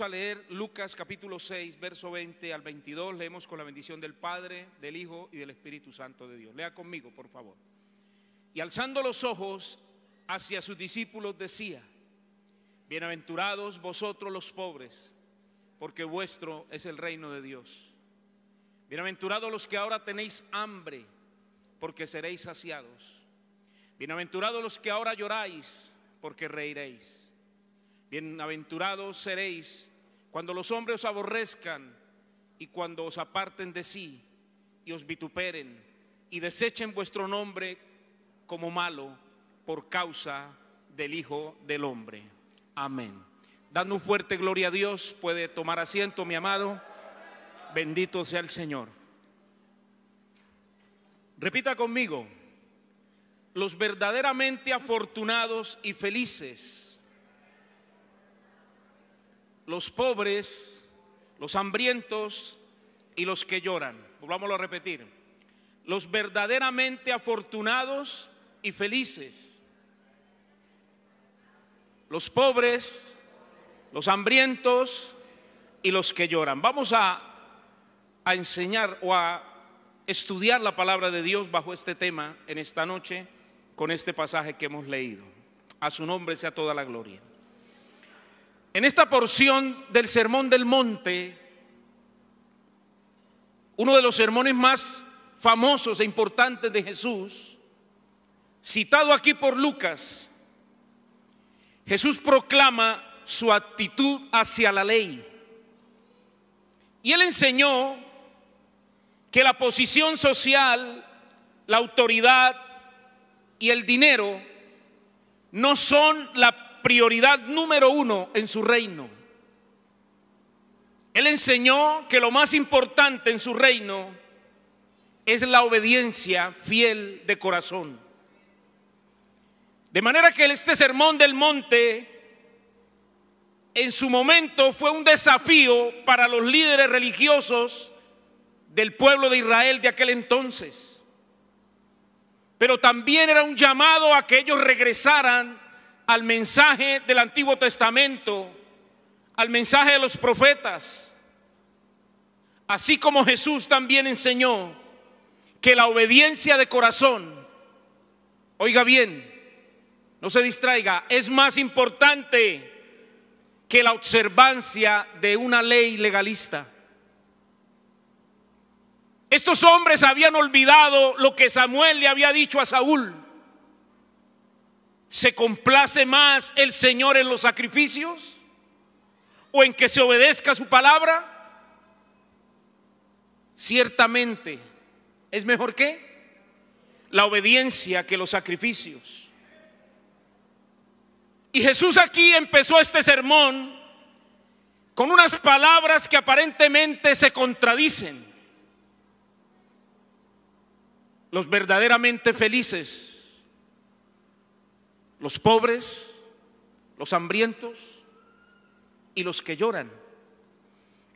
a leer Lucas capítulo 6, verso 20 al 22. Leemos con la bendición del Padre, del Hijo y del Espíritu Santo de Dios. Lea conmigo, por favor. Y alzando los ojos hacia sus discípulos decía, Bienaventurados vosotros los pobres, porque vuestro es el reino de Dios. Bienaventurados los que ahora tenéis hambre, porque seréis saciados. Bienaventurados los que ahora lloráis, porque reiréis. Bienaventurados seréis cuando los hombres os aborrezcan y cuando os aparten de sí y os vituperen y desechen vuestro nombre como malo por causa del Hijo del Hombre. Amén. Dando un fuerte gloria a Dios, puede tomar asiento, mi amado. Bendito sea el Señor. Repita conmigo, los verdaderamente afortunados y felices los pobres, los hambrientos y los que lloran. Volvámoslo a repetir. Los verdaderamente afortunados y felices. Los pobres, los hambrientos y los que lloran. Vamos a, a enseñar o a estudiar la palabra de Dios bajo este tema en esta noche con este pasaje que hemos leído. A su nombre sea toda la gloria. En esta porción del Sermón del Monte, uno de los sermones más famosos e importantes de Jesús, citado aquí por Lucas, Jesús proclama su actitud hacia la ley. Y él enseñó que la posición social, la autoridad y el dinero no son la prioridad número uno en su reino. Él enseñó que lo más importante en su reino es la obediencia fiel de corazón. De manera que este sermón del monte en su momento fue un desafío para los líderes religiosos del pueblo de Israel de aquel entonces. Pero también era un llamado a que ellos regresaran al mensaje del Antiguo Testamento, al mensaje de los profetas, así como Jesús también enseñó que la obediencia de corazón, oiga bien, no se distraiga, es más importante que la observancia de una ley legalista. Estos hombres habían olvidado lo que Samuel le había dicho a Saúl. ¿Se complace más el Señor en los sacrificios? ¿O en que se obedezca su palabra? Ciertamente, ¿es mejor que La obediencia que los sacrificios. Y Jesús aquí empezó este sermón con unas palabras que aparentemente se contradicen. Los verdaderamente felices los pobres, los hambrientos y los que lloran.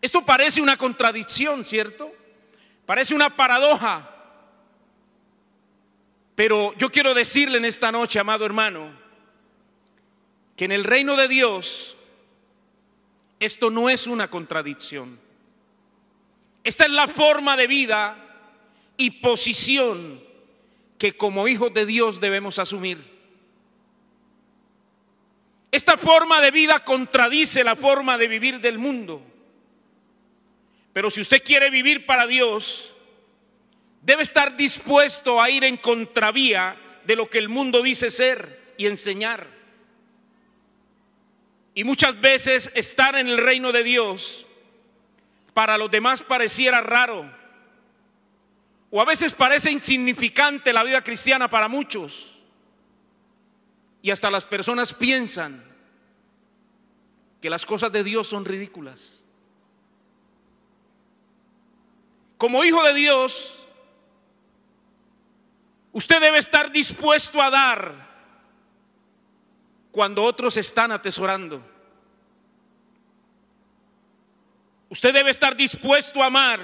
Esto parece una contradicción, ¿cierto? Parece una paradoja. Pero yo quiero decirle en esta noche, amado hermano, que en el reino de Dios esto no es una contradicción. Esta es la forma de vida y posición que como hijos de Dios debemos asumir. Esta forma de vida contradice la forma de vivir del mundo. Pero si usted quiere vivir para Dios, debe estar dispuesto a ir en contravía de lo que el mundo dice ser y enseñar. Y muchas veces estar en el reino de Dios para los demás pareciera raro. O a veces parece insignificante la vida cristiana para muchos. Y hasta las personas piensan que las cosas de Dios son ridículas. Como hijo de Dios, usted debe estar dispuesto a dar cuando otros están atesorando. Usted debe estar dispuesto a amar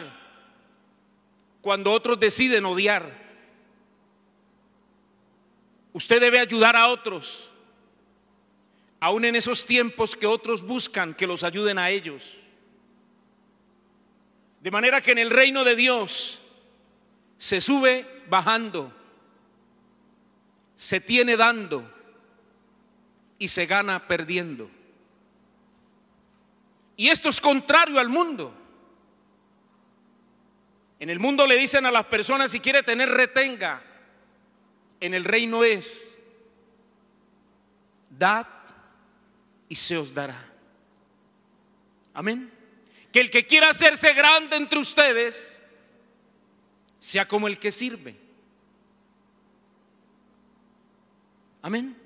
cuando otros deciden odiar. Usted debe ayudar a otros, aun en esos tiempos que otros buscan que los ayuden a ellos. De manera que en el reino de Dios se sube bajando, se tiene dando y se gana perdiendo. Y esto es contrario al mundo. En el mundo le dicen a las personas si quiere tener retenga, en el reino es, dad y se os dará. Amén. Que el que quiera hacerse grande entre ustedes, sea como el que sirve. Amén.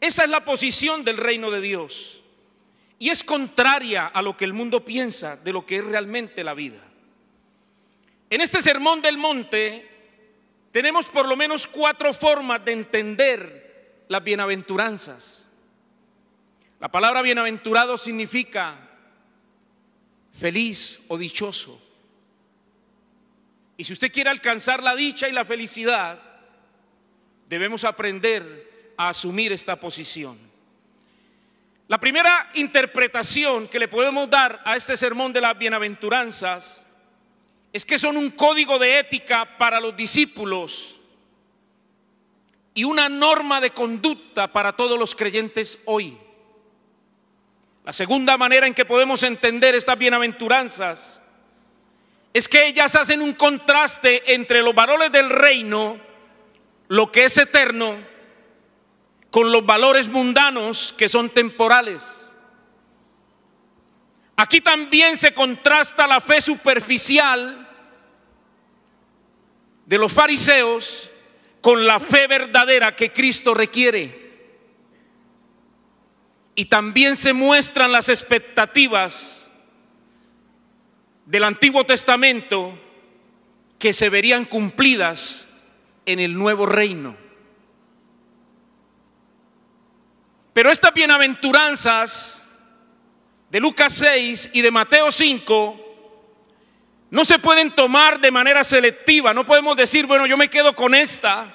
Esa es la posición del reino de Dios. Y es contraria a lo que el mundo piensa de lo que es realmente la vida. En este sermón del monte, tenemos por lo menos cuatro formas de entender las bienaventuranzas. La palabra bienaventurado significa feliz o dichoso. Y si usted quiere alcanzar la dicha y la felicidad, debemos aprender a asumir esta posición. La primera interpretación que le podemos dar a este sermón de las bienaventuranzas es que son un código de ética para los discípulos y una norma de conducta para todos los creyentes hoy. La segunda manera en que podemos entender estas bienaventuranzas es que ellas hacen un contraste entre los valores del reino, lo que es eterno, con los valores mundanos que son temporales. Aquí también se contrasta la fe superficial de los fariseos con la fe verdadera que Cristo requiere. Y también se muestran las expectativas del Antiguo Testamento que se verían cumplidas en el nuevo reino. Pero estas bienaventuranzas de Lucas 6 y de Mateo 5 no se pueden tomar de manera selectiva. No podemos decir, bueno, yo me quedo con esta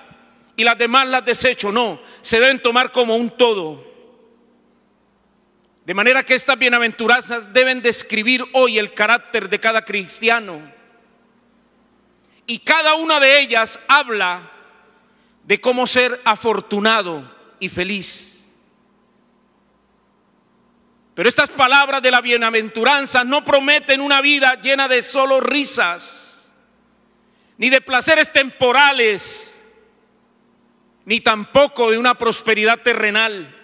y las demás las desecho. No, se deben tomar como un todo. De manera que estas bienaventuranzas deben describir hoy el carácter de cada cristiano. Y cada una de ellas habla de cómo ser afortunado y feliz. Pero estas palabras de la bienaventuranza no prometen una vida llena de solo risas, ni de placeres temporales, ni tampoco de una prosperidad terrenal.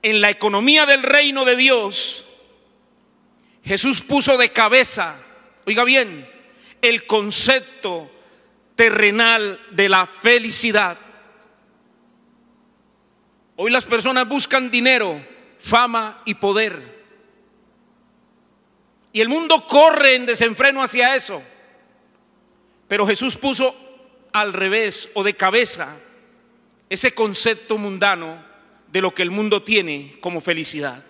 En la economía del reino de Dios, Jesús puso de cabeza, oiga bien, el concepto terrenal de la felicidad. Hoy las personas buscan dinero fama y poder. Y el mundo corre en desenfreno hacia eso. Pero Jesús puso al revés o de cabeza ese concepto mundano de lo que el mundo tiene como felicidad.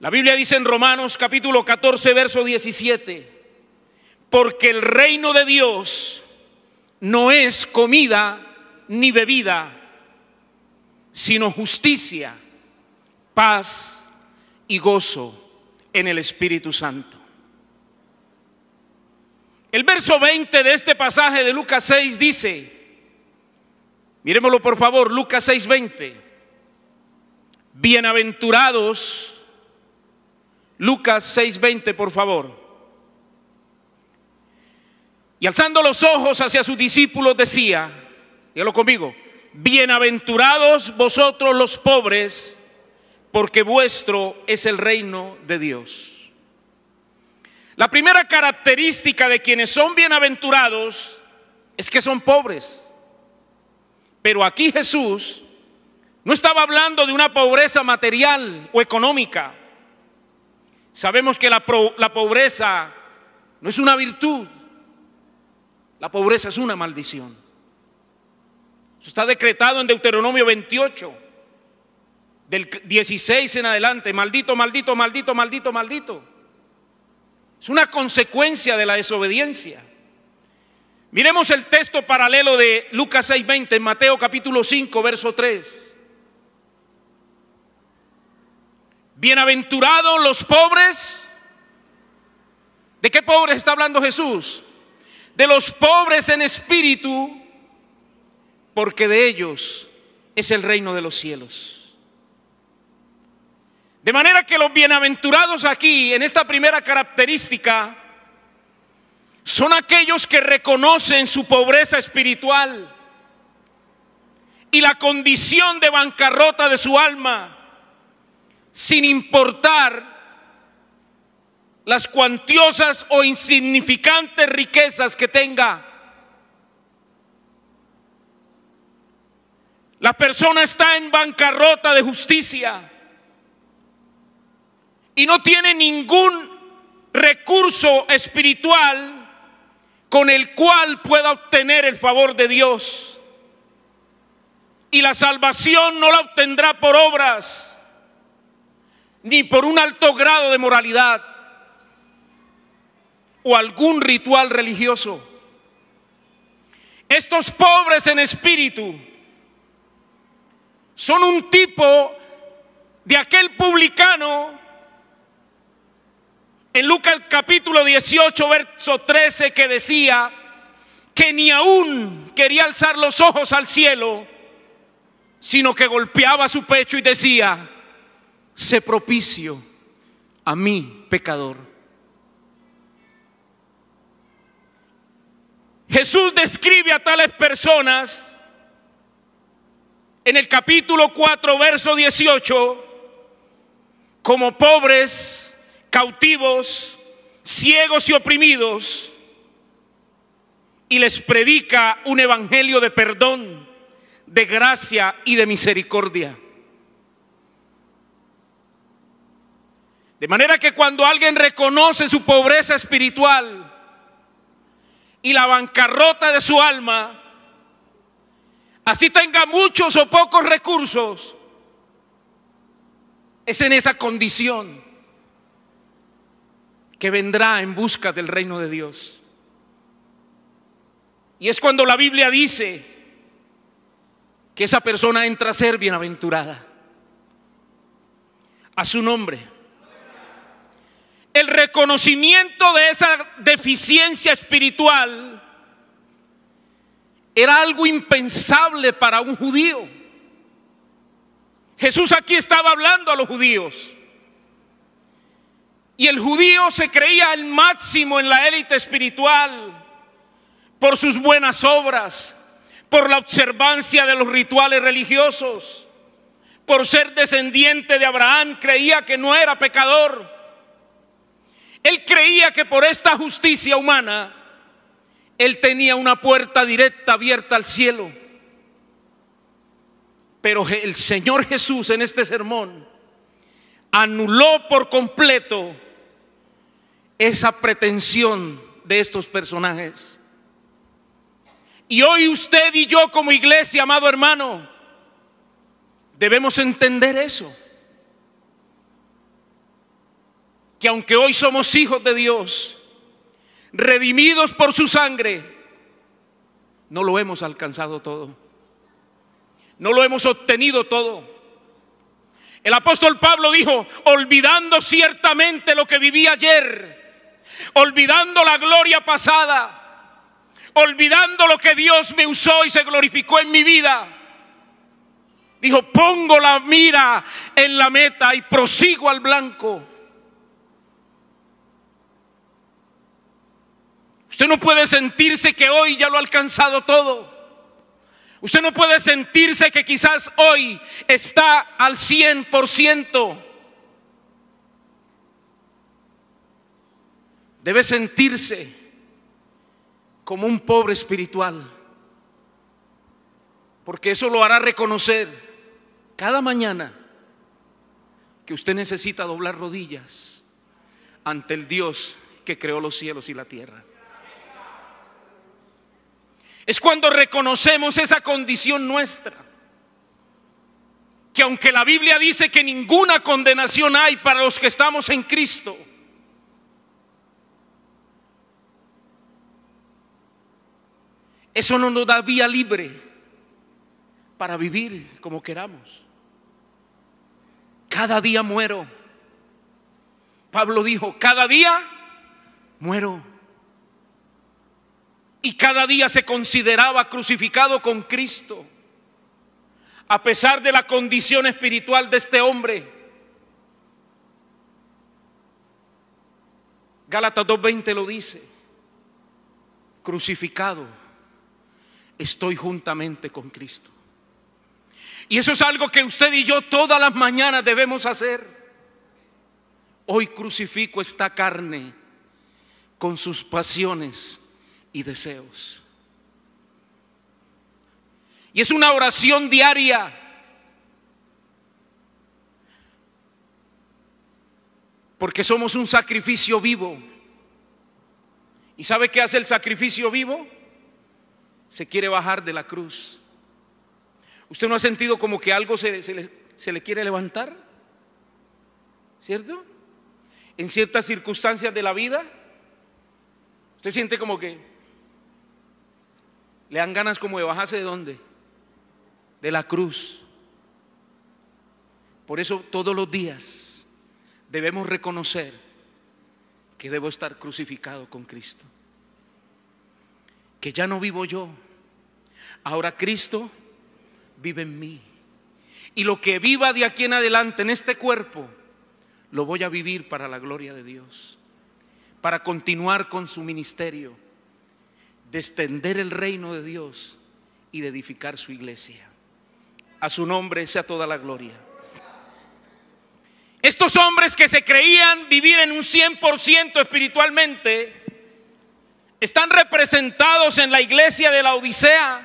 La Biblia dice en Romanos capítulo 14, verso 17, porque el reino de Dios no es comida ni bebida, sino justicia paz y gozo en el Espíritu Santo. El verso 20 de este pasaje de Lucas 6 dice, miremoslo por favor, Lucas 6, 20, bienaventurados, Lucas 6, 20 por favor. Y alzando los ojos hacia sus discípulos decía, dígalo conmigo, bienaventurados vosotros los pobres, porque vuestro es el reino de Dios. La primera característica de quienes son bienaventurados es que son pobres. Pero aquí Jesús no estaba hablando de una pobreza material o económica. Sabemos que la, pobreza no es una virtud, la pobreza es una maldición. Eso está decretado en Deuteronomio 28 del 16 en adelante, maldito, maldito, maldito, maldito, maldito. Es una consecuencia de la desobediencia. Miremos el texto paralelo de Lucas 6:20 en Mateo capítulo 5, verso 3. Bienaventurados los pobres. ¿De qué pobres está hablando Jesús? De los pobres en espíritu, porque de ellos es el reino de los cielos. De manera que los bienaventurados aquí, en esta primera característica, son aquellos que reconocen su pobreza espiritual y la condición de bancarrota de su alma, sin importar las cuantiosas o insignificantes riquezas que tenga. La persona está en bancarrota de justicia y no tiene ningún recurso espiritual con el cual pueda obtener el favor de Dios. Y la salvación no la obtendrá por obras ni por un alto grado de moralidad o algún ritual religioso. Estos pobres en espíritu son un tipo de aquel publicano en Lucas capítulo 18, verso 13, que decía que ni aún quería alzar los ojos al cielo, sino que golpeaba su pecho y decía, se propicio a mí, pecador. Jesús describe a tales personas en el capítulo 4, verso 18, como pobres, cautivos, ciegos y oprimidos, y les predica un evangelio de perdón, de gracia y de misericordia. De manera que cuando alguien reconoce su pobreza espiritual y la bancarrota de su alma, así tenga muchos o pocos recursos, es en esa condición que vendrá en busca del reino de Dios. Y es cuando la Biblia dice que esa persona entra a ser bienaventurada. A su nombre. El reconocimiento de esa deficiencia espiritual era algo impensable para un judío. Jesús aquí estaba hablando a los judíos. Y el judío se creía al máximo en la élite espiritual por sus buenas obras, por la observancia de los rituales religiosos, por ser descendiente de Abraham, creía que no era pecador. Él creía que por esta justicia humana, él tenía una puerta directa abierta al cielo. Pero el Señor Jesús en este sermón anuló por completo esa pretensión de estos personajes. Y hoy usted y yo como iglesia, amado hermano, debemos entender eso. Que aunque hoy somos hijos de Dios, redimidos por su sangre, no lo hemos alcanzado todo. No lo hemos obtenido todo. El apóstol Pablo dijo, olvidando ciertamente lo que viví ayer, olvidando la gloria pasada, olvidando lo que Dios me usó y se glorificó en mi vida. Dijo, pongo la mira en la meta y prosigo al blanco. Usted no puede sentirse que hoy ya lo ha alcanzado todo. Usted no puede sentirse que quizás hoy está al 100%. debe sentirse como un pobre espiritual, porque eso lo hará reconocer cada mañana que usted necesita doblar rodillas ante el Dios que creó los cielos y la tierra. Es cuando reconocemos esa condición nuestra. Que aunque la Biblia dice que ninguna condenación hay para los que estamos en Cristo, Eso no nos da vía libre para vivir como queramos. Cada día muero. Pablo dijo, cada día muero. Y cada día se consideraba crucificado con Cristo. A pesar de la condición espiritual de este hombre. Gálatas 2.20 lo dice. Crucificado estoy juntamente con Cristo. Y eso es algo que usted y yo todas las mañanas debemos hacer. Hoy crucifico esta carne con sus pasiones y deseos. Y es una oración diaria. Porque somos un sacrificio vivo. ¿Y sabe qué hace el sacrificio vivo? se quiere bajar de la cruz. ¿Usted no ha sentido como que algo se, le, le quiere levantar? ¿Cierto? En ciertas circunstancias de la vida, usted siente como que le dan ganas como de bajarse de dónde? De la cruz. Por eso todos los días debemos reconocer que debo estar crucificado con Cristo que ya no vivo yo, ahora Cristo vive en mí. Y lo que viva de aquí en adelante en este cuerpo, lo voy a vivir para la gloria de Dios, para continuar con su ministerio, de extender el reino de Dios y de edificar su iglesia. A su nombre sea toda la gloria. Estos hombres que se creían vivir en un 100% espiritualmente, están representados en la iglesia de la Odisea.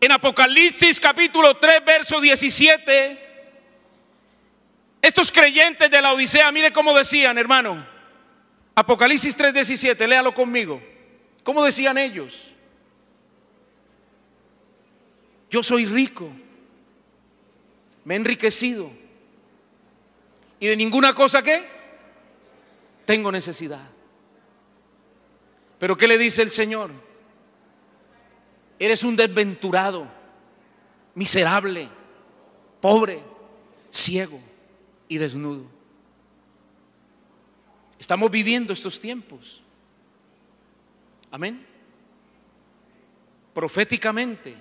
En Apocalipsis capítulo 3, verso 17, estos creyentes de la Odisea, mire cómo decían, hermano. Apocalipsis 3, 17, léalo conmigo. ¿Cómo decían ellos? Yo soy rico, me he enriquecido y de ninguna cosa que tengo necesidad. Pero ¿qué le dice el Señor? Eres un desventurado, miserable, pobre, ciego y desnudo. Estamos viviendo estos tiempos. Amén. Proféticamente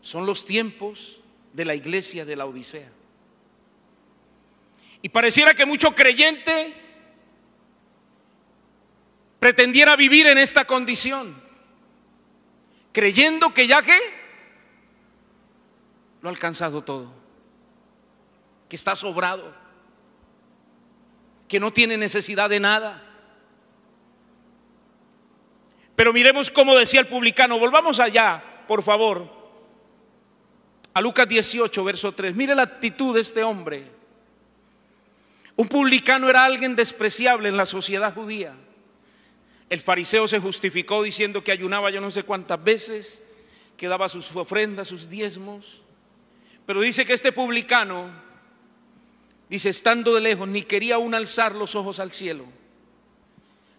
son los tiempos de la iglesia de la Odisea. Y pareciera que mucho creyente pretendiera vivir en esta condición, creyendo que ya que lo ha alcanzado todo, que está sobrado, que no tiene necesidad de nada. Pero miremos cómo decía el publicano, volvamos allá, por favor, a Lucas 18, verso 3. Mire la actitud de este hombre. Un publicano era alguien despreciable en la sociedad judía. El fariseo se justificó diciendo que ayunaba yo no sé cuántas veces, que daba sus ofrendas, sus diezmos. Pero dice que este publicano, dice, estando de lejos, ni quería aún alzar los ojos al cielo,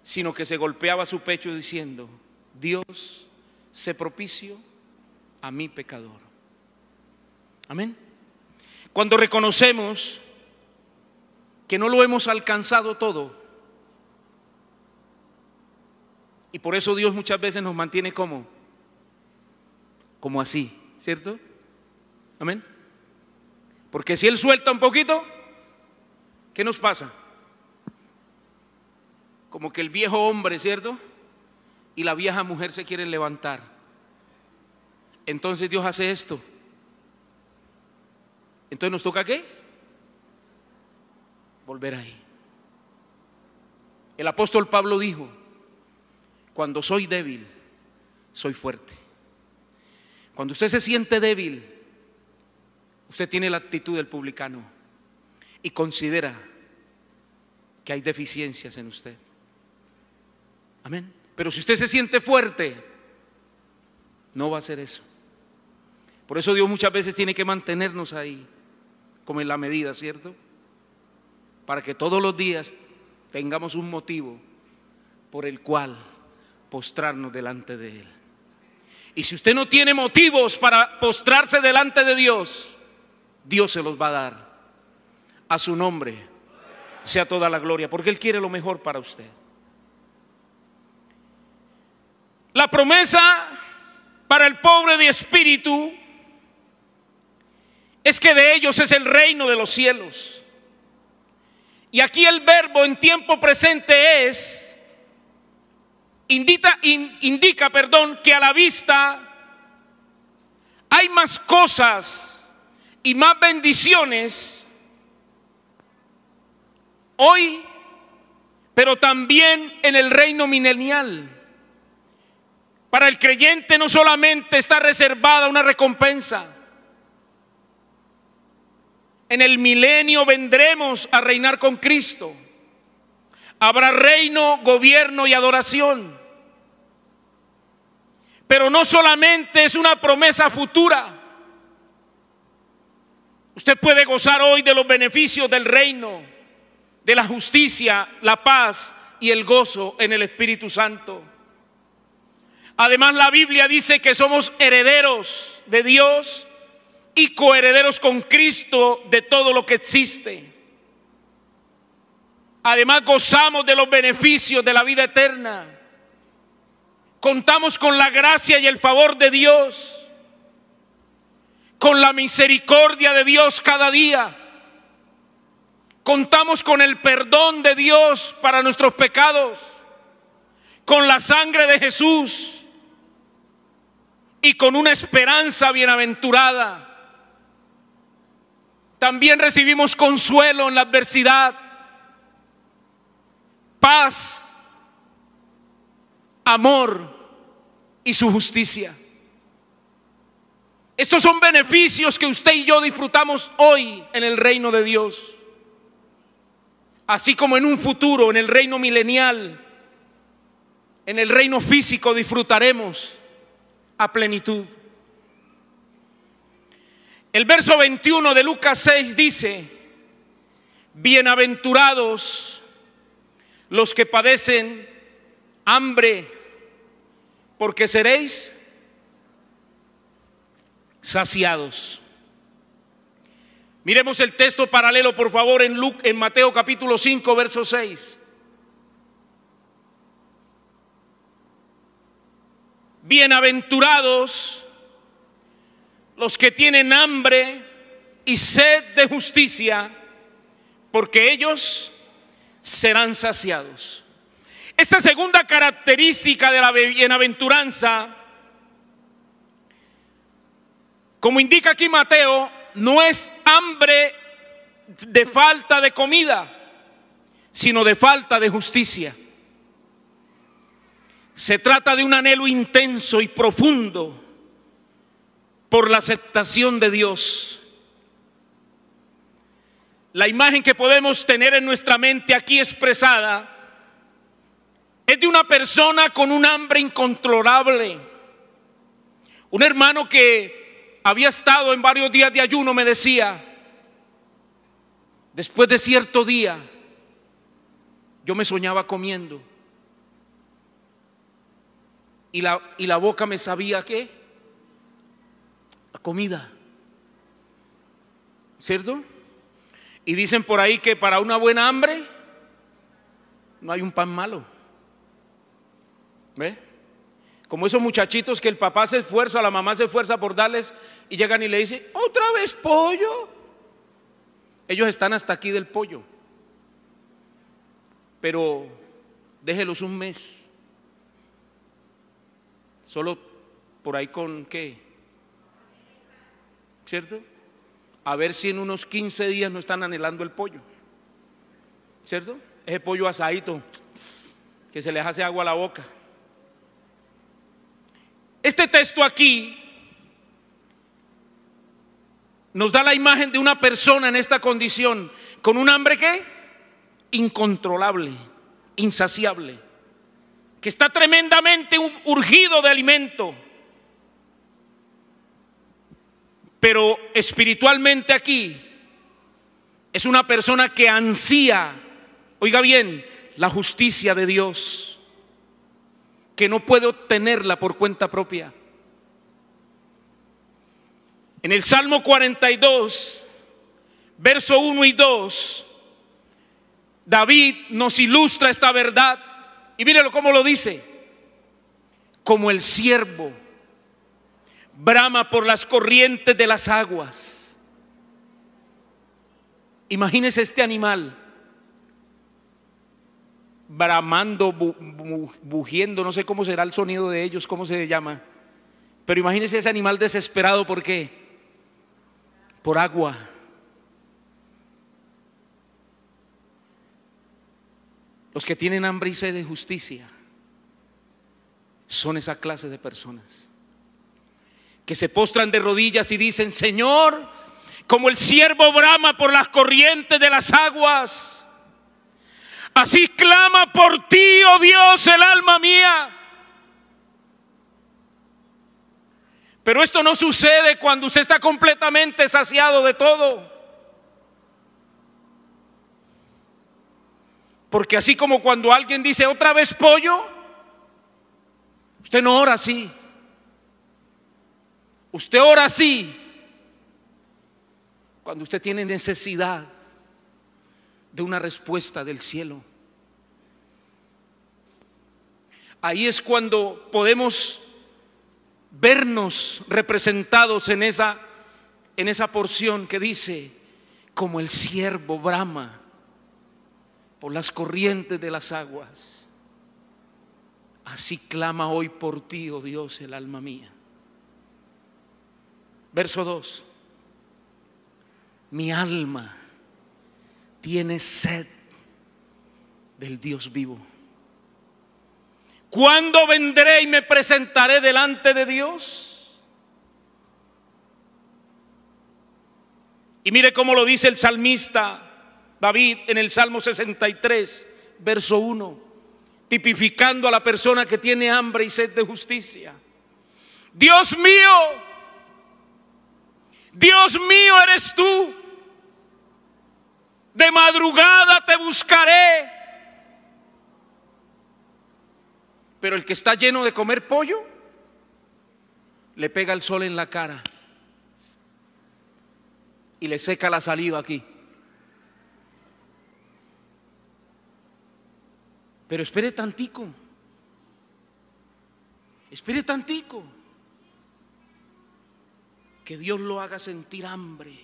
sino que se golpeaba su pecho diciendo, Dios, se propicio a mi pecador. Amén. Cuando reconocemos que no lo hemos alcanzado todo, Y por eso Dios muchas veces nos mantiene como, como así, ¿cierto? Amén. Porque si Él suelta un poquito, ¿qué nos pasa? Como que el viejo hombre, ¿cierto? Y la vieja mujer se quieren levantar. Entonces Dios hace esto. Entonces nos toca qué? Volver ahí. El apóstol Pablo dijo, cuando soy débil, soy fuerte. Cuando usted se siente débil, usted tiene la actitud del publicano y considera que hay deficiencias en usted. Amén. Pero si usted se siente fuerte, no va a ser eso. Por eso Dios muchas veces tiene que mantenernos ahí, como en la medida, ¿cierto? Para que todos los días tengamos un motivo por el cual postrarnos delante de Él. Y si usted no tiene motivos para postrarse delante de Dios, Dios se los va a dar. A su nombre sea toda la gloria, porque Él quiere lo mejor para usted. La promesa para el pobre de espíritu es que de ellos es el reino de los cielos. Y aquí el verbo en tiempo presente es indica perdón, que a la vista hay más cosas y más bendiciones hoy, pero también en el reino milenial. Para el creyente no solamente está reservada una recompensa. En el milenio vendremos a reinar con Cristo. Habrá reino, gobierno y adoración. Pero no solamente es una promesa futura. Usted puede gozar hoy de los beneficios del reino, de la justicia, la paz y el gozo en el Espíritu Santo. Además la Biblia dice que somos herederos de Dios y coherederos con Cristo de todo lo que existe. Además gozamos de los beneficios de la vida eterna. Contamos con la gracia y el favor de Dios. Con la misericordia de Dios cada día. Contamos con el perdón de Dios para nuestros pecados. Con la sangre de Jesús y con una esperanza bienaventurada. También recibimos consuelo en la adversidad paz, amor y su justicia. Estos son beneficios que usted y yo disfrutamos hoy en el reino de Dios, así como en un futuro, en el reino milenial, en el reino físico disfrutaremos a plenitud. El verso 21 de Lucas 6 dice, bienaventurados los que padecen hambre, porque seréis saciados. Miremos el texto paralelo, por favor, en, Luke, en Mateo capítulo 5, verso 6. Bienaventurados los que tienen hambre y sed de justicia, porque ellos serán saciados. Esta segunda característica de la bienaventuranza, como indica aquí Mateo, no es hambre de falta de comida, sino de falta de justicia. Se trata de un anhelo intenso y profundo por la aceptación de Dios la imagen que podemos tener en nuestra mente aquí expresada es de una persona con un hambre incontrolable. Un hermano que había estado en varios días de ayuno me decía, después de cierto día, yo me soñaba comiendo. Y la, y la boca me sabía qué? La comida. ¿Cierto? Y dicen por ahí que para una buena hambre no hay un pan malo. ¿Ve? Como esos muchachitos que el papá se esfuerza, la mamá se esfuerza por darles y llegan y le dicen, otra vez pollo. Ellos están hasta aquí del pollo. Pero déjelos un mes. Solo por ahí con qué. ¿Cierto? a ver si en unos 15 días no están anhelando el pollo. ¿Cierto? Ese pollo asadito que se le hace agua a la boca. Este texto aquí nos da la imagen de una persona en esta condición con un hambre que incontrolable, insaciable, que está tremendamente urgido de alimento Pero espiritualmente aquí es una persona que ansía, oiga bien, la justicia de Dios, que no puede obtenerla por cuenta propia. En el Salmo 42, verso 1 y 2, David nos ilustra esta verdad y mírelo cómo lo dice, como el siervo brama por las corrientes de las aguas. Imagínese este animal bramando, bujiendo, bugiendo, no sé cómo será el sonido de ellos, cómo se llama. Pero imagínese ese animal desesperado, ¿por qué? Por agua. Los que tienen hambre y sed de justicia son esa clase de personas que se postran de rodillas y dicen, Señor, como el siervo brama por las corrientes de las aguas, así clama por ti, oh Dios, el alma mía. Pero esto no sucede cuando usted está completamente saciado de todo. Porque así como cuando alguien dice otra vez pollo, usted no ora así. Usted ora así cuando usted tiene necesidad de una respuesta del cielo. Ahí es cuando podemos vernos representados en esa en esa porción que dice como el siervo brama por las corrientes de las aguas. Así clama hoy por ti, oh Dios, el alma mía. Verso 2. Mi alma tiene sed del Dios vivo. ¿Cuándo vendré y me presentaré delante de Dios? Y mire cómo lo dice el salmista David en el Salmo 63, verso 1, tipificando a la persona que tiene hambre y sed de justicia. Dios mío, Dios mío eres tú. De madrugada te buscaré. Pero el que está lleno de comer pollo, le pega el sol en la cara y le seca la saliva aquí. Pero espere tantico. Espere tantico. Que Dios lo haga sentir hambre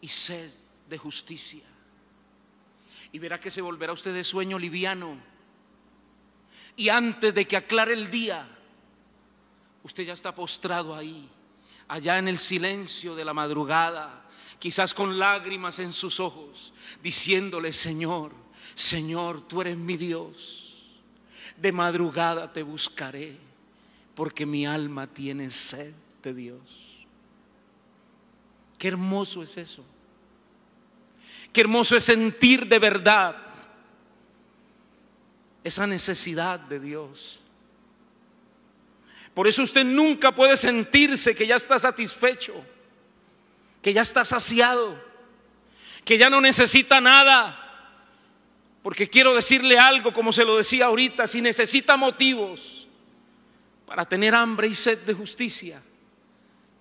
y sed de justicia. Y verá que se volverá usted de sueño liviano. Y antes de que aclare el día, usted ya está postrado ahí, allá en el silencio de la madrugada, quizás con lágrimas en sus ojos, diciéndole, Señor, Señor, tú eres mi Dios. De madrugada te buscaré, porque mi alma tiene sed de Dios. Qué hermoso es eso. Qué hermoso es sentir de verdad esa necesidad de Dios. Por eso usted nunca puede sentirse que ya está satisfecho, que ya está saciado, que ya no necesita nada. Porque quiero decirle algo, como se lo decía ahorita, si necesita motivos para tener hambre y sed de justicia,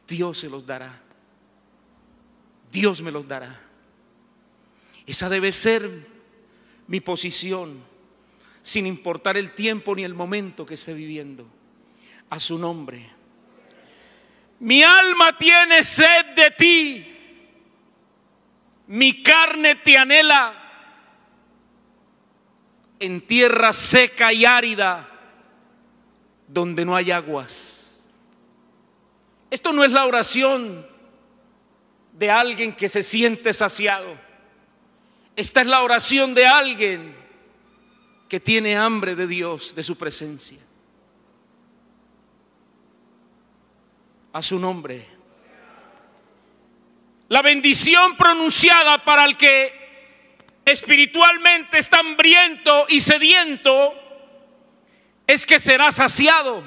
Dios se los dará. Dios me los dará. Esa debe ser mi posición, sin importar el tiempo ni el momento que esté viviendo. A su nombre. Mi alma tiene sed de ti. Mi carne te anhela en tierra seca y árida donde no hay aguas. Esto no es la oración de alguien que se siente saciado. Esta es la oración de alguien que tiene hambre de Dios, de su presencia. A su nombre. La bendición pronunciada para el que espiritualmente está hambriento y sediento es que será saciado.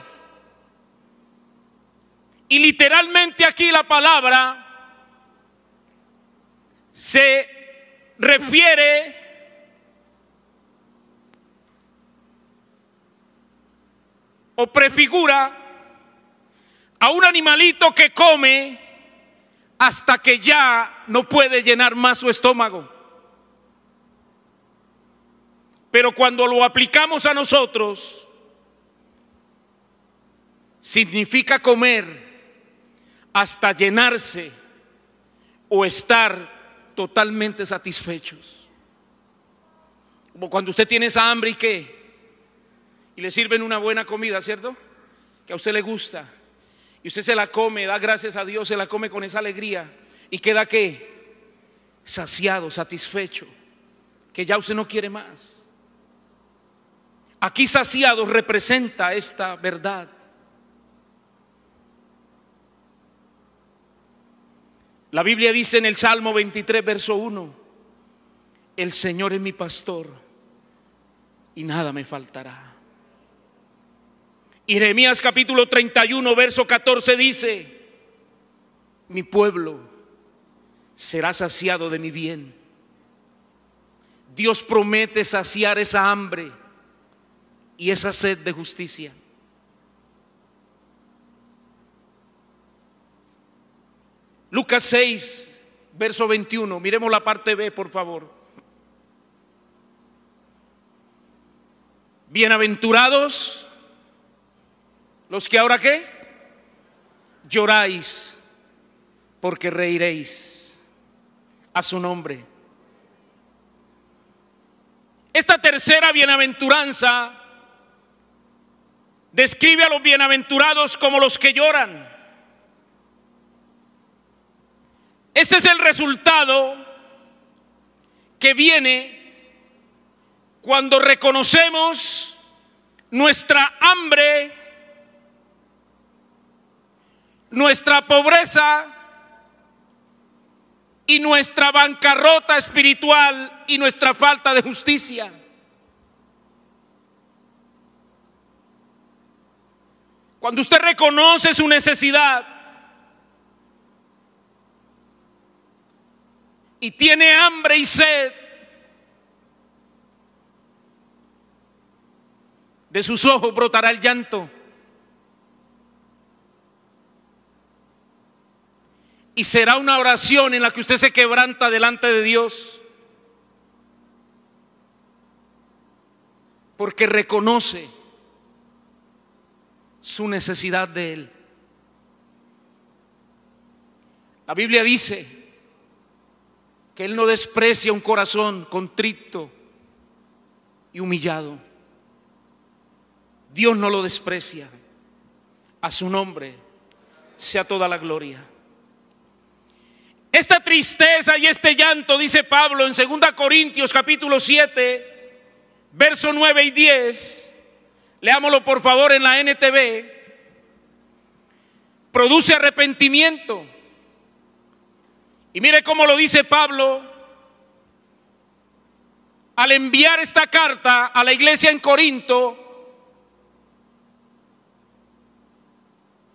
Y literalmente aquí la palabra se refiere o prefigura a un animalito que come hasta que ya no puede llenar más su estómago. Pero cuando lo aplicamos a nosotros, significa comer hasta llenarse o estar totalmente satisfechos. Como cuando usted tiene esa hambre y qué, y le sirven una buena comida, ¿cierto? Que a usted le gusta. Y usted se la come, da gracias a Dios, se la come con esa alegría. ¿Y queda qué? Saciado, satisfecho. Que ya usted no quiere más. Aquí saciado representa esta verdad. La Biblia dice en el Salmo 23, verso 1, el Señor es mi pastor y nada me faltará. Jeremías capítulo 31, verso 14 dice, mi pueblo será saciado de mi bien. Dios promete saciar esa hambre y esa sed de justicia. Lucas 6, verso 21. Miremos la parte B, por favor. Bienaventurados los que ahora qué? Lloráis porque reiréis a su nombre. Esta tercera bienaventuranza describe a los bienaventurados como los que lloran. Ese es el resultado que viene cuando reconocemos nuestra hambre, nuestra pobreza y nuestra bancarrota espiritual y nuestra falta de justicia. Cuando usted reconoce su necesidad, y tiene hambre y sed De sus ojos brotará el llanto. Y será una oración en la que usted se quebranta delante de Dios. Porque reconoce su necesidad de Él. La Biblia dice que Él no desprecia un corazón contrito y humillado. Dios no lo desprecia. A su nombre sea toda la gloria. Esta tristeza y este llanto, dice Pablo en 2 Corintios capítulo 7, verso 9 y 10, leámoslo por favor en la NTV, produce arrepentimiento y mire cómo lo dice Pablo al enviar esta carta a la iglesia en Corinto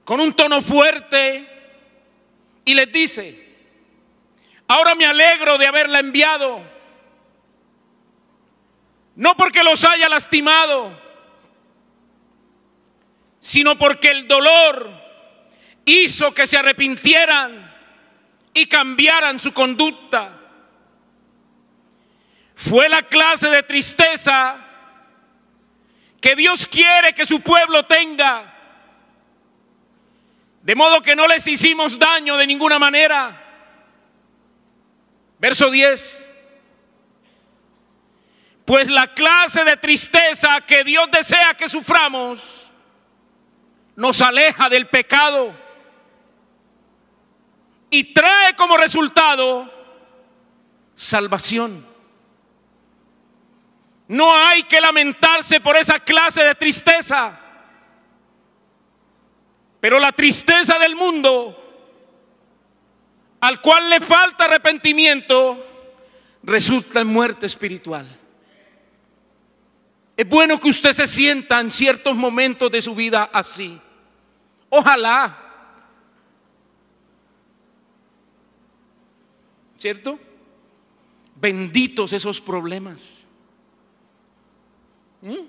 con un tono fuerte y les dice, ahora me alegro de haberla enviado, no porque los haya lastimado, sino porque el dolor hizo que se arrepintieran y cambiaran su conducta. Fue la clase de tristeza que Dios quiere que su pueblo tenga. De modo que no les hicimos daño de ninguna manera. Verso 10. Pues la clase de tristeza que Dios desea que suframos nos aleja del pecado y trae como resultado salvación. No hay que lamentarse por esa clase de tristeza. Pero la tristeza del mundo, al cual le falta arrepentimiento, resulta en muerte espiritual. Es bueno que usted se sienta en ciertos momentos de su vida así. Ojalá ¿cierto? Benditos esos problemas. ¿Mm?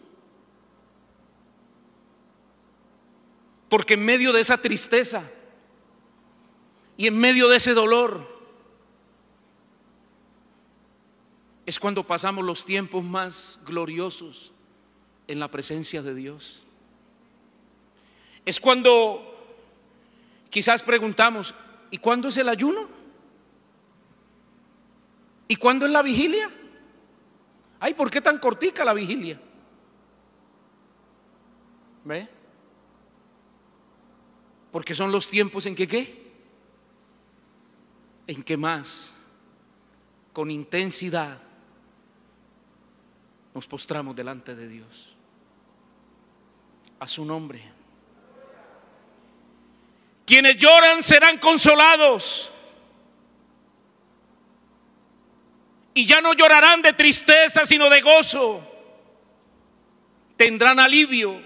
Porque en medio de esa tristeza y en medio de ese dolor es cuando pasamos los tiempos más gloriosos en la presencia de Dios. Es cuando quizás preguntamos, ¿y cuándo es el ayuno? ¿Y cuándo es la vigilia? Ay, ¿por qué tan cortica la vigilia? ¿Ve? Porque son los tiempos en que qué? En que más, con intensidad, nos postramos delante de Dios. A su nombre. Quienes lloran serán consolados. Y ya no llorarán de tristeza, sino de gozo. Tendrán alivio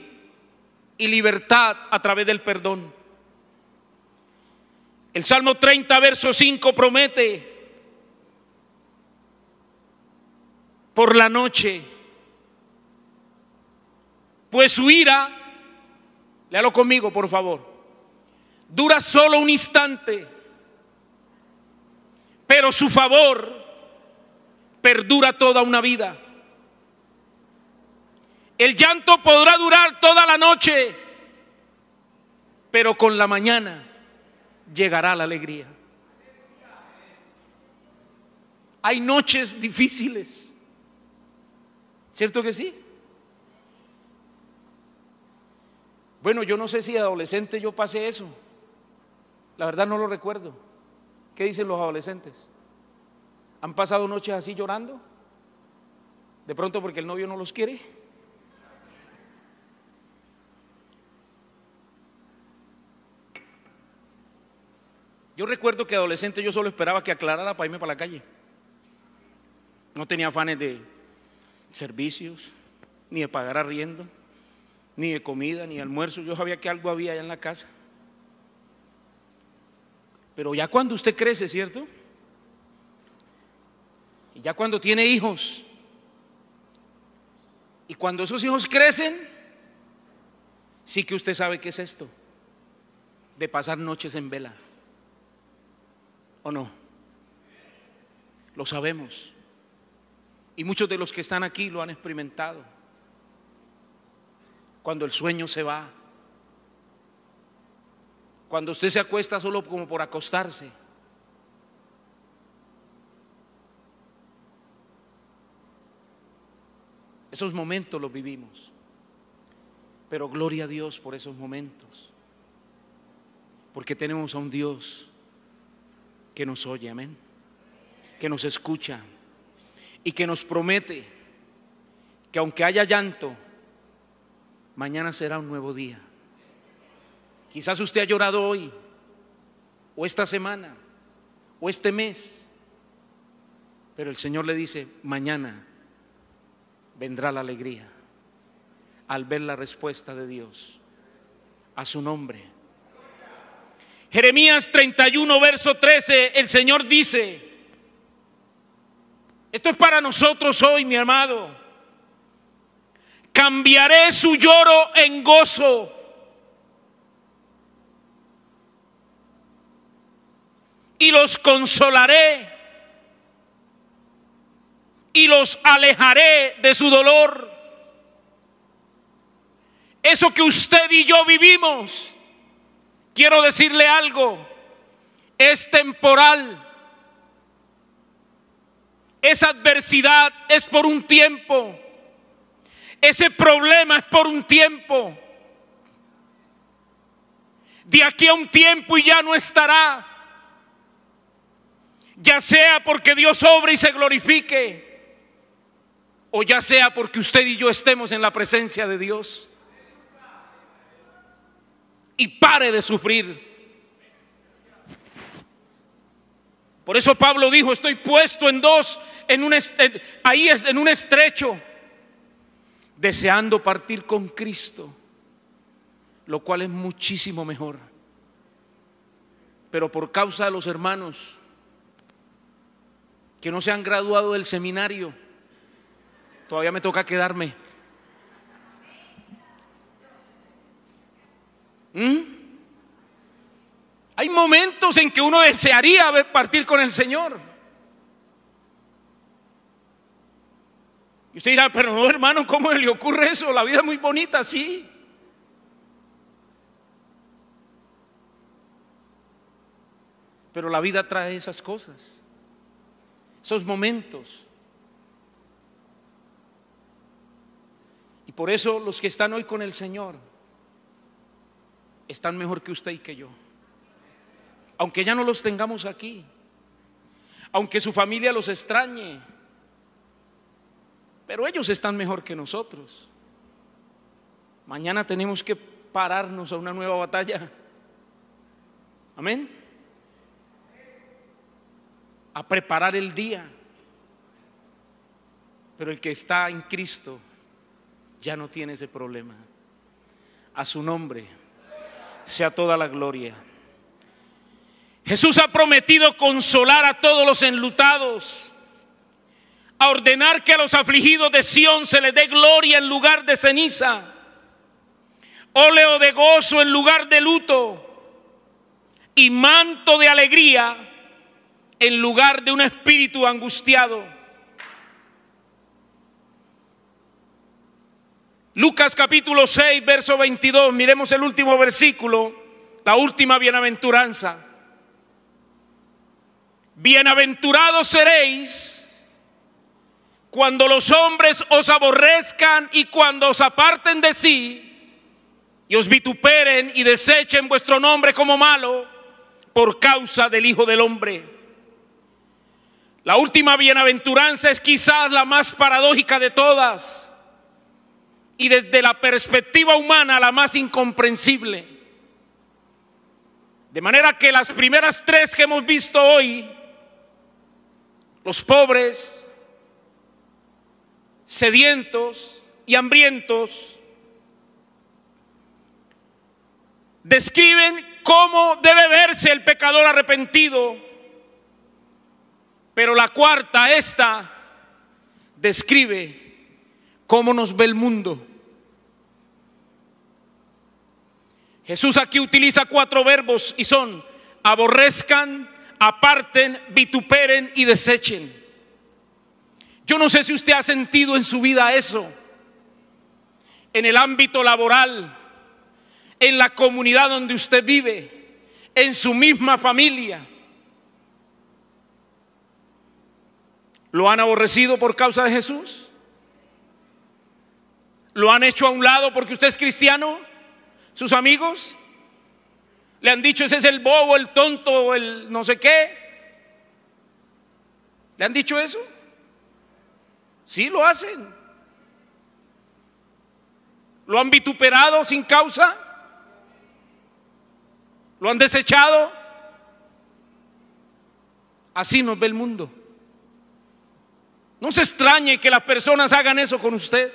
y libertad a través del perdón. El Salmo 30, verso 5 promete, por la noche, pues su ira, léalo conmigo por favor, dura solo un instante, pero su favor perdura toda una vida. El llanto podrá durar toda la noche, pero con la mañana llegará la alegría. Hay noches difíciles, ¿cierto que sí? Bueno, yo no sé si adolescente yo pasé eso, la verdad no lo recuerdo. ¿Qué dicen los adolescentes? ¿Han pasado noches así llorando? ¿De pronto porque el novio no los quiere? Yo recuerdo que adolescente yo solo esperaba que aclarara para irme para la calle. No tenía afanes de servicios, ni de pagar arriendo, ni de comida, ni de almuerzo. Yo sabía que algo había allá en la casa. Pero ya cuando usted crece, ¿cierto? Y ya cuando tiene hijos, y cuando esos hijos crecen, sí que usted sabe qué es esto, de pasar noches en vela, ¿o no? Lo sabemos. Y muchos de los que están aquí lo han experimentado. Cuando el sueño se va. Cuando usted se acuesta solo como por acostarse. Esos momentos los vivimos. Pero gloria a Dios por esos momentos. Porque tenemos a un Dios que nos oye, amén. Que nos escucha y que nos promete que aunque haya llanto, mañana será un nuevo día. Quizás usted ha llorado hoy, o esta semana, o este mes, pero el Señor le dice, mañana vendrá la alegría al ver la respuesta de Dios a su nombre. Jeremías 31, verso 13, el Señor dice, esto es para nosotros hoy, mi amado, cambiaré su lloro en gozo. Y los consolaré y los alejaré de su dolor. Eso que usted y yo vivimos, quiero decirle algo, es temporal. Esa adversidad es por un tiempo. Ese problema es por un tiempo. De aquí a un tiempo y ya no estará. Ya sea porque Dios obra y se glorifique o ya sea porque usted y yo estemos en la presencia de Dios. Y pare de sufrir. Por eso Pablo dijo, estoy puesto en dos, en un ahí es en un estrecho, deseando partir con Cristo, lo cual es muchísimo mejor. Pero por causa de los hermanos que no se han graduado del seminario, Todavía me toca quedarme. ¿Mm? Hay momentos en que uno desearía partir con el Señor. Y usted dirá, pero no, hermano, ¿cómo le ocurre eso? La vida es muy bonita, sí. Pero la vida trae esas cosas, esos momentos Por eso los que están hoy con el Señor están mejor que usted y que yo. Aunque ya no los tengamos aquí, aunque su familia los extrañe, pero ellos están mejor que nosotros. Mañana tenemos que pararnos a una nueva batalla. Amén. A preparar el día. Pero el que está en Cristo ya no tiene ese problema. A su nombre sea toda la gloria. Jesús ha prometido consolar a todos los enlutados, a ordenar que a los afligidos de Sión se les dé gloria en lugar de ceniza, óleo de gozo en lugar de luto y manto de alegría en lugar de un espíritu angustiado Lucas capítulo 6, verso 22, miremos el último versículo, la última bienaventuranza. Bienaventurados seréis cuando los hombres os aborrezcan y cuando os aparten de sí y os vituperen y desechen vuestro nombre como malo por causa del Hijo del Hombre. La última bienaventuranza es quizás la más paradójica de todas y desde la perspectiva humana la más incomprensible. De manera que las primeras tres que hemos visto hoy, los pobres, sedientos y hambrientos, describen cómo debe verse el pecador arrepentido. Pero la cuarta, esta, describe cómo nos ve el mundo. Jesús aquí utiliza cuatro verbos y son aborrezcan, aparten, vituperen y desechen. Yo no sé si usted ha sentido en su vida eso, en el ámbito laboral, en la comunidad donde usted vive, en su misma familia. ¿Lo han aborrecido por causa de Jesús? ¿Lo han hecho a un lado porque usted es cristiano? sus amigos, le han dicho ese es el bobo, el tonto, el no sé qué. ¿Le han dicho eso? Sí, lo hacen. ¿Lo han vituperado sin causa? ¿Lo han desechado? Así nos ve el mundo. No se extrañe que las personas hagan eso con usted.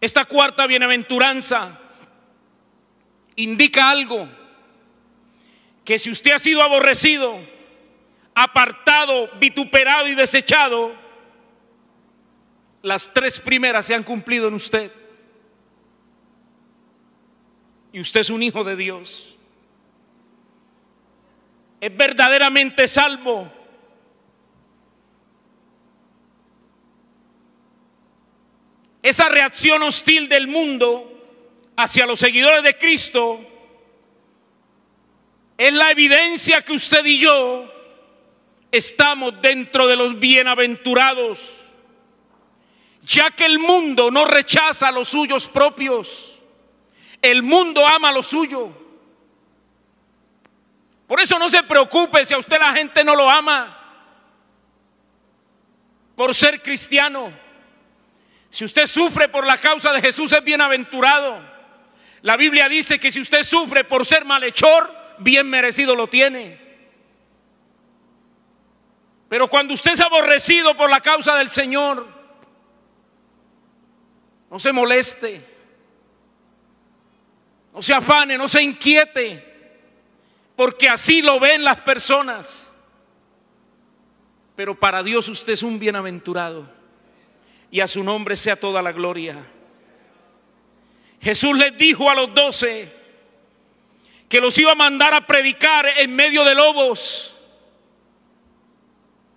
Esta cuarta bienaventuranza indica algo, que si usted ha sido aborrecido, apartado, vituperado y desechado, las tres primeras se han cumplido en usted. Y usted es un hijo de Dios. Es verdaderamente salvo esa reacción hostil del mundo hacia los seguidores de Cristo es la evidencia que usted y yo estamos dentro de los bienaventurados, ya que el mundo no rechaza los suyos propios, el mundo ama lo suyo. Por eso no se preocupe si a usted la gente no lo ama por ser cristiano. Si usted sufre por la causa de Jesús es bienaventurado. La Biblia dice que si usted sufre por ser malhechor, bien merecido lo tiene. Pero cuando usted es aborrecido por la causa del Señor, no se moleste, no se afane, no se inquiete, porque así lo ven las personas. Pero para Dios usted es un bienaventurado y a su nombre sea toda la gloria. Jesús les dijo a los doce que los iba a mandar a predicar en medio de lobos,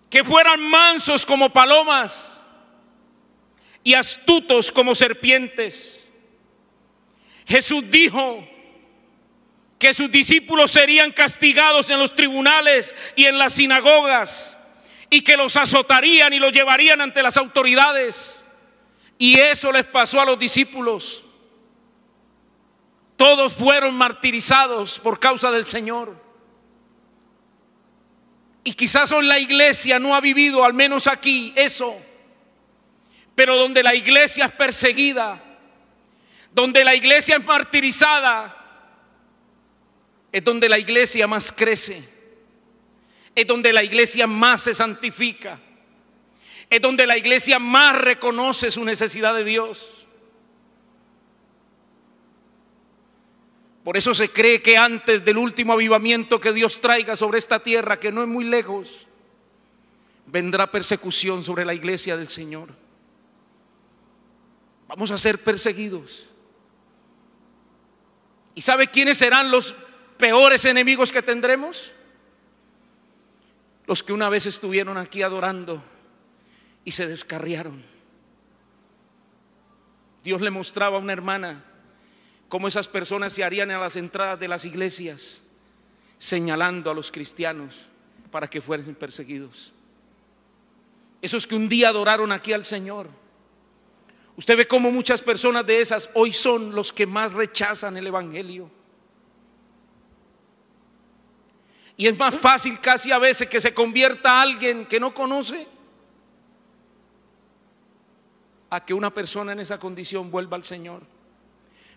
que fueran mansos como palomas y astutos como serpientes. Jesús dijo que sus discípulos serían castigados en los tribunales y en las sinagogas y que los azotarían y los llevarían ante las autoridades. Y eso les pasó a los discípulos. Todos fueron martirizados por causa del Señor. Y quizás hoy la iglesia no ha vivido, al menos aquí, eso. Pero donde la iglesia es perseguida, donde la iglesia es martirizada, es donde la iglesia más crece es donde la iglesia más se santifica, es donde la iglesia más reconoce su necesidad de Dios. Por eso se cree que antes del último avivamiento que Dios traiga sobre esta tierra, que no es muy lejos, vendrá persecución sobre la iglesia del Señor. Vamos a ser perseguidos. ¿Y sabe quiénes serán los peores enemigos que tendremos? Los que una vez estuvieron aquí adorando y se descarriaron. Dios le mostraba a una hermana cómo esas personas se harían a las entradas de las iglesias, señalando a los cristianos para que fuesen perseguidos. Esos que un día adoraron aquí al Señor. Usted ve cómo muchas personas de esas hoy son los que más rechazan el Evangelio. Y es más fácil casi a veces que se convierta alguien que no conoce a que una persona en esa condición vuelva al Señor.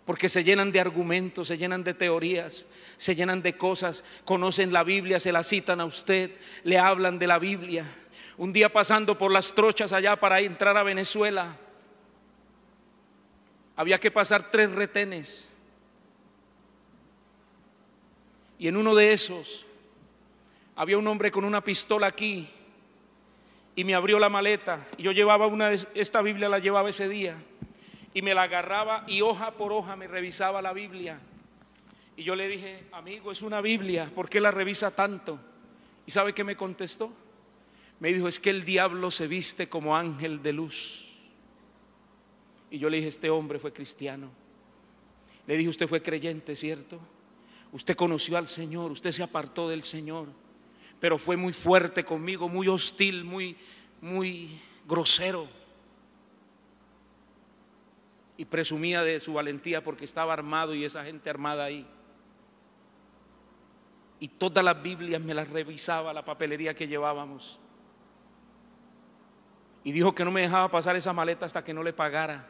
Porque se llenan de argumentos, se llenan de teorías, se llenan de cosas, conocen la Biblia, se la citan a usted, le hablan de la Biblia. Un día pasando por las trochas allá para entrar a Venezuela, había que pasar tres retenes. Y en uno de esos había un hombre con una pistola aquí y me abrió la maleta. Y yo llevaba una, esta Biblia la llevaba ese día y me la agarraba y hoja por hoja me revisaba la Biblia. Y yo le dije, amigo, es una Biblia, ¿por qué la revisa tanto? ¿Y sabe que me contestó? Me dijo, es que el diablo se viste como ángel de luz. Y yo le dije, este hombre fue cristiano. Le dije, usted fue creyente, ¿cierto? Usted conoció al Señor, usted se apartó del Señor pero fue muy fuerte conmigo, muy hostil, muy, muy grosero. Y presumía de su valentía porque estaba armado y esa gente armada ahí. Y todas las Biblias me las revisaba, la papelería que llevábamos. Y dijo que no me dejaba pasar esa maleta hasta que no le pagara.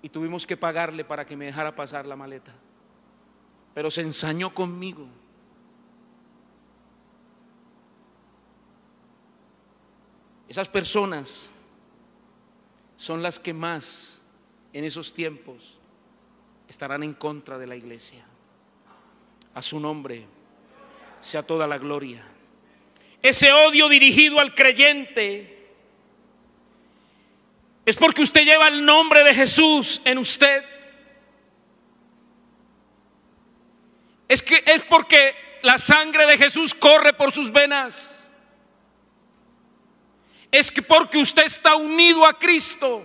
Y tuvimos que pagarle para que me dejara pasar la maleta. Pero se ensañó conmigo Esas personas son las que más en esos tiempos estarán en contra de la iglesia. A su nombre sea toda la gloria. Ese odio dirigido al creyente es porque usted lleva el nombre de Jesús en usted. Es que es porque la sangre de Jesús corre por sus venas es que porque usted está unido a Cristo.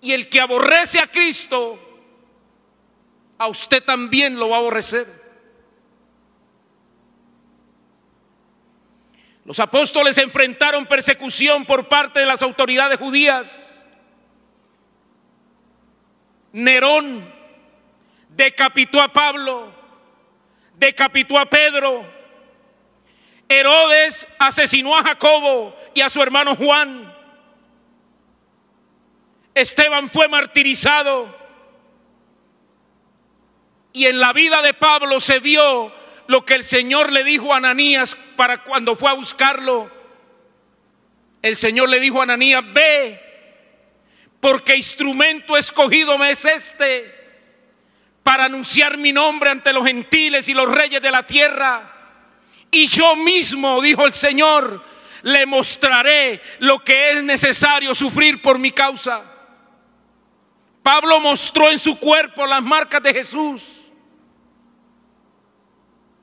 Y el que aborrece a Cristo, a usted también lo va a aborrecer. Los apóstoles enfrentaron persecución por parte de las autoridades judías. Nerón decapitó a Pablo, decapitó a Pedro, Herodes asesinó a Jacobo y a su hermano Juan. Esteban fue martirizado. Y en la vida de Pablo se vio lo que el Señor le dijo a Ananías para cuando fue a buscarlo. El Señor le dijo a Ananías, ve, porque instrumento escogido me es este para anunciar mi nombre ante los gentiles y los reyes de la tierra y yo mismo, dijo el Señor, le mostraré lo que es necesario sufrir por mi causa. Pablo mostró en su cuerpo las marcas de Jesús.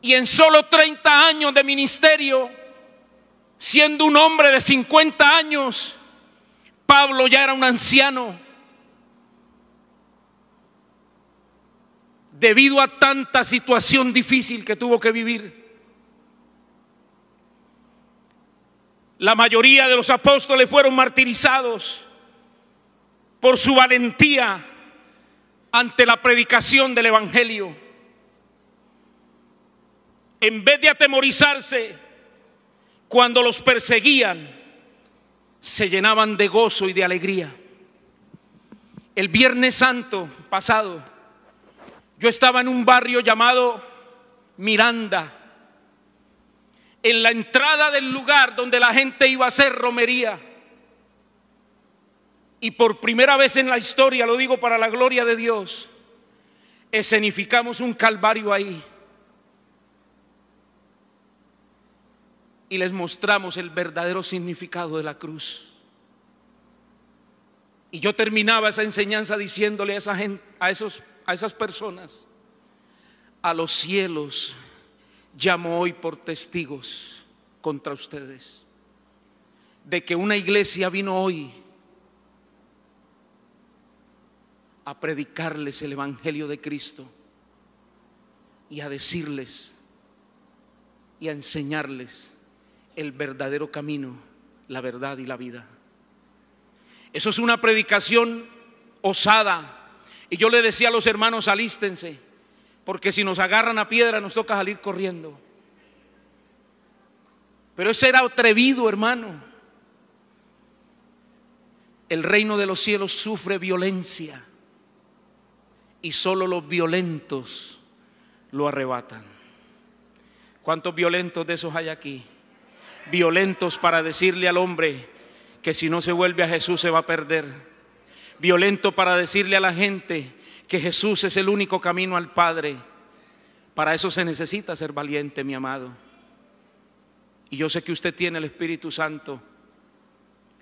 Y en solo 30 años de ministerio, siendo un hombre de 50 años, Pablo ya era un anciano. Debido a tanta situación difícil que tuvo que vivir. La mayoría de los apóstoles fueron martirizados por su valentía ante la predicación del Evangelio. En vez de atemorizarse cuando los perseguían, se llenaban de gozo y de alegría. El Viernes Santo pasado, yo estaba en un barrio llamado Miranda, en la entrada del lugar donde la gente iba a hacer romería. Y por primera vez en la historia, lo digo para la gloria de Dios, escenificamos un calvario ahí. Y les mostramos el verdadero significado de la cruz. Y yo terminaba esa enseñanza diciéndole a, esa a esas personas, a los cielos llamo hoy por testigos contra ustedes de que una iglesia vino hoy a predicarles el Evangelio de Cristo y a decirles y a enseñarles el verdadero camino, la verdad y la vida. Eso es una predicación osada. Y yo le decía a los hermanos, alístense porque si nos agarran a piedra nos toca salir corriendo. Pero ese era atrevido, hermano. El reino de los cielos sufre violencia y solo los violentos lo arrebatan. ¿Cuántos violentos de esos hay aquí? Violentos para decirle al hombre que si no se vuelve a Jesús se va a perder. Violento para decirle a la gente que Jesús es el único camino al Padre. Para eso se necesita ser valiente, mi amado. Y yo sé que usted tiene el Espíritu Santo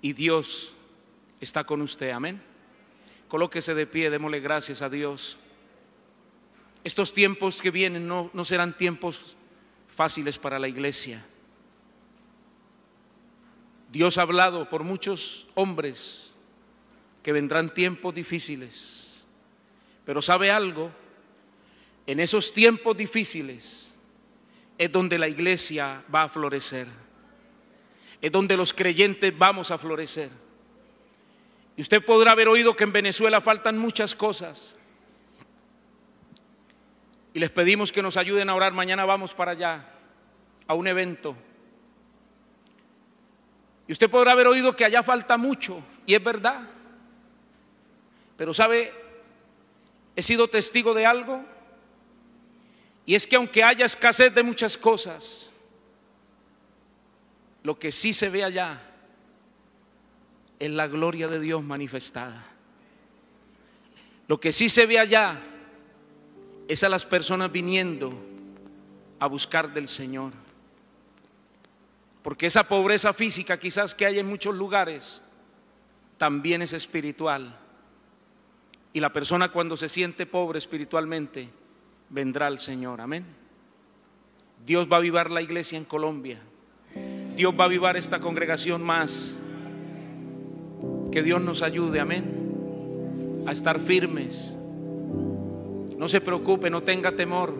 y Dios está con usted. Amén. Colóquese de pie, démosle gracias a Dios. Estos tiempos que vienen no, no serán tiempos fáciles para la iglesia. Dios ha hablado por muchos hombres que vendrán tiempos difíciles. Pero sabe algo, en esos tiempos difíciles es donde la iglesia va a florecer, es donde los creyentes vamos a florecer. Y usted podrá haber oído que en Venezuela faltan muchas cosas. Y les pedimos que nos ayuden a orar. Mañana vamos para allá, a un evento. Y usted podrá haber oído que allá falta mucho, y es verdad. Pero sabe, he sido testigo de algo, y es que aunque haya escasez de muchas cosas, lo que sí se ve allá es la gloria de Dios manifestada. Lo que sí se ve allá es a las personas viniendo a buscar del Señor. Porque esa pobreza física quizás que hay en muchos lugares también es espiritual y la persona cuando se siente pobre espiritualmente, vendrá al Señor. Amén. Dios va a avivar la iglesia en Colombia. Dios va a avivar esta congregación más. Que Dios nos ayude, amén, a estar firmes. No se preocupe, no tenga temor.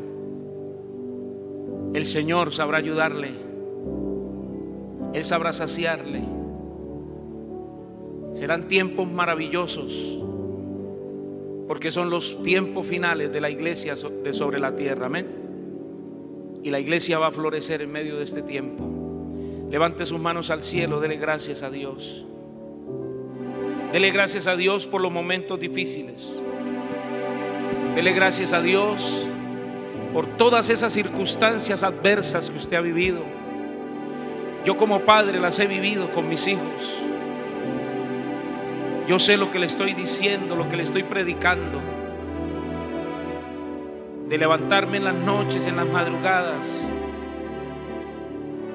El Señor sabrá ayudarle. Él sabrá saciarle. Serán tiempos maravillosos porque son los tiempos finales de la iglesia de sobre la tierra. Amén. Y la iglesia va a florecer en medio de este tiempo. Levante sus manos al cielo, dele gracias a Dios. Dele gracias a Dios por los momentos difíciles. Dele gracias a Dios por todas esas circunstancias adversas que usted ha vivido. Yo como padre las he vivido con mis hijos. Yo sé lo que le estoy diciendo, lo que le estoy predicando. De levantarme en las noches, en las madrugadas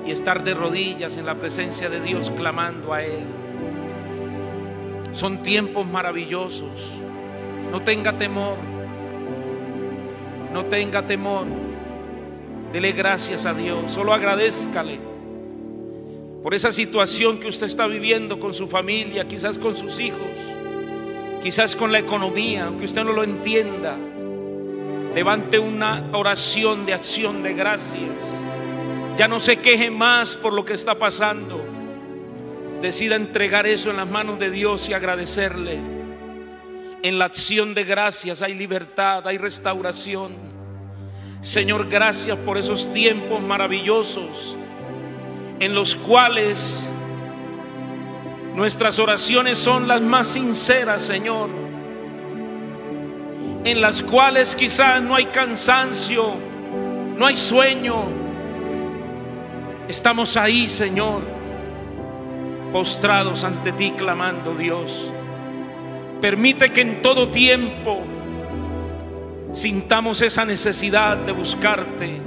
y estar de rodillas en la presencia de Dios clamando a Él. Son tiempos maravillosos. No tenga temor. No tenga temor. Dele gracias a Dios. Solo agradezcale por esa situación que usted está viviendo con su familia, quizás con sus hijos, quizás con la economía, aunque usted no lo entienda. Levante una oración de acción de gracias. Ya no se queje más por lo que está pasando. Decida entregar eso en las manos de Dios y agradecerle. En la acción de gracias hay libertad, hay restauración. Señor, gracias por esos tiempos maravillosos en los cuales nuestras oraciones son las más sinceras, Señor, en las cuales quizás no hay cansancio, no hay sueño. Estamos ahí, Señor, postrados ante ti, clamando, Dios. Permite que en todo tiempo sintamos esa necesidad de buscarte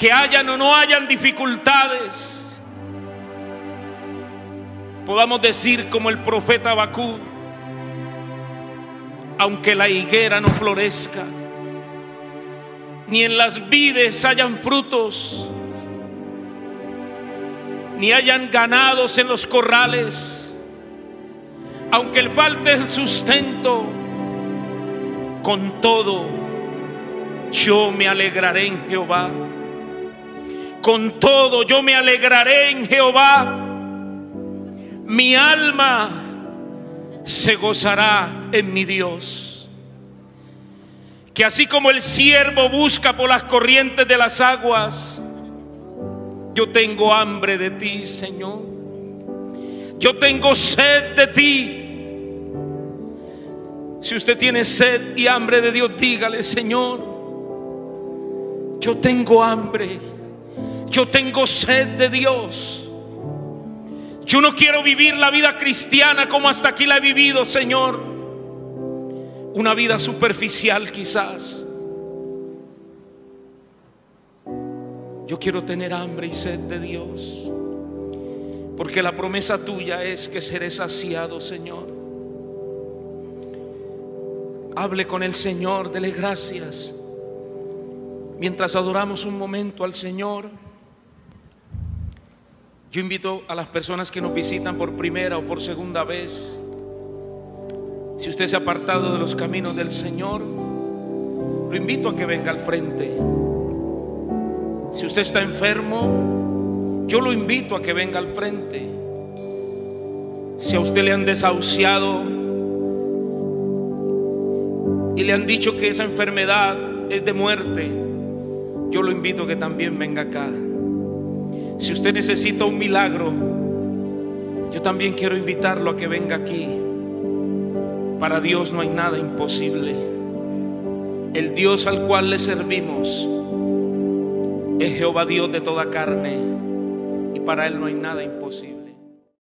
que hayan o no hayan dificultades, podamos decir como el profeta Bakú, aunque la higuera no florezca, ni en las vides hayan frutos, ni hayan ganados en los corrales, aunque le falte el sustento, con todo yo me alegraré en Jehová con todo yo me alegraré en Jehová. Mi alma se gozará en mi Dios. Que así como el siervo busca por las corrientes de las aguas, yo tengo hambre de ti, Señor. Yo tengo sed de ti. Si usted tiene sed y hambre de Dios, dígale, Señor, yo tengo hambre. Yo tengo sed de Dios. Yo no quiero vivir la vida cristiana como hasta aquí la he vivido, Señor. Una vida superficial quizás. Yo quiero tener hambre y sed de Dios. Porque la promesa tuya es que seré saciado, Señor. Hable con el Señor, dele gracias. Mientras adoramos un momento al Señor. Yo invito a las personas que nos visitan por primera o por segunda vez, si usted se ha apartado de los caminos del Señor, lo invito a que venga al frente. Si usted está enfermo, yo lo invito a que venga al frente. Si a usted le han desahuciado y le han dicho que esa enfermedad es de muerte, yo lo invito a que también venga acá. Si usted necesita un milagro, yo también quiero invitarlo a que venga aquí. Para Dios no hay nada imposible. El Dios al cual le servimos es Jehová Dios de toda carne y para Él no hay nada imposible.